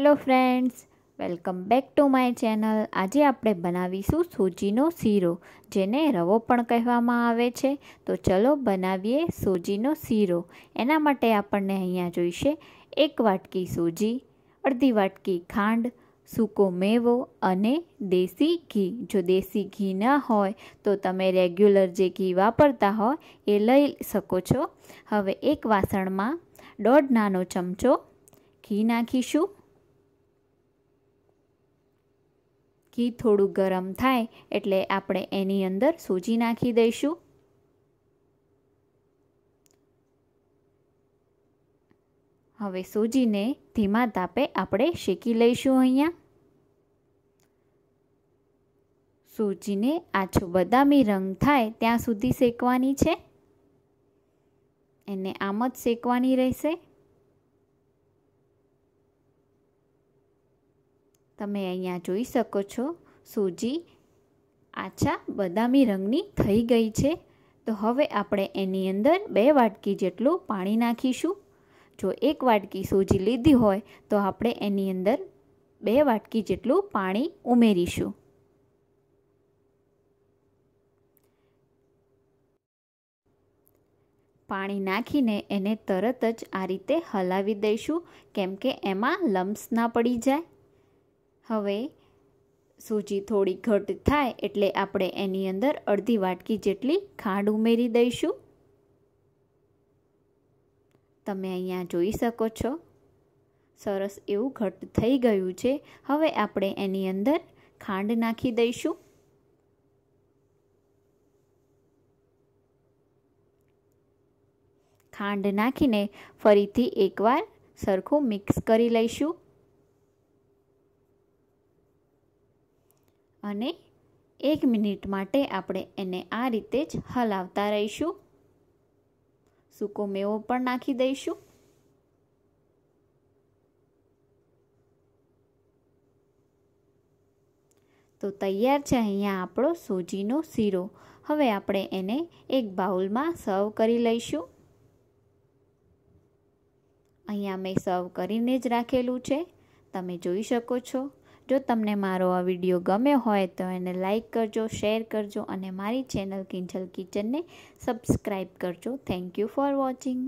hello friends welcome back to my channel આજે આપણે બનાવીશું સોજીનો શીરો જેને રવો પણ કહેવામાં આવે છે તો ચલો બનાવીએ સોજીનો શીરો એના માટે આપણને અહીંયા જોઈશે એક વાટકી સૂજી અડધી વાટકી ખાંડ સૂકો મેવો અને દેશી ઘી જો દેશી ઘી ન હોય તો તમે રેગ્યુલર જે ઘી વાપરતા હોય એ લઈ શકો છો હવે એક વાસણમાં દોઢ નાનો ચમચો ઘી નાખીશું ઘી થોડું ગરમ થાય એટલે આપણે એની અંદર સૂજી નાખી દઈશું હવે સૂજીને ધીમા તાપે આપણે શેકી લઈશું અહીંયા સૂજીને આછો બદામી રંગ થાય ત્યાં સુધી શેકવાની છે એને આમ જ શેકવાની રહેશે તમે અહીંયા જોઈ શકો છો સૂજી આછા બદામી રંગની થઈ ગઈ છે તો હવે આપણે એની અંદર બે વાટકી જેટલું પાણી નાખીશું જો એક વાટકી સૂજી લીધી હોય તો આપણે એની અંદર બે વાટકી જેટલું પાણી ઉમેરીશું પાણી નાખીને એને તરત જ આ રીતે હલાવી દઈશું કેમ કે એમાં લમ્સ ના પડી જાય હવે સૂજી થોડી ઘટ થાય એટલે આપણે એની અંદર અડધી વાટકી જેટલી ખાંડ ઉમેરી દઈશું તમે અહીંયા જોઈ શકો છો સરસ એવું ઘટ થઈ ગયું છે હવે આપણે એની અંદર ખાંડ નાખી દઈશું ખાંડ નાખીને ફરીથી એકવાર સરખું મિક્સ કરી લઈશું અને એક મિનિટ માટે આપણે એને આ રીતે જ હલાવતા રહીશું સૂકો મેવો પણ નાખી દઈશું તો તૈયાર છે અહીંયા આપણો સોજીનો શીરો હવે આપણે એને એક બાઉલમાં સર્વ કરી લઈશું અહીંયા મેં સર્વ કરીને જ રાખેલું છે તમે જોઈ શકો છો જો તમને મારો આ વિડીયો ગમ્યો હોય તો એને લાઇક કરજો શેર કરજો અને મારી ચેનલ કિંજલ કિચનને સબસ્ક્રાઈબ કરજો થેન્ક યુ ફોર વોચિંગ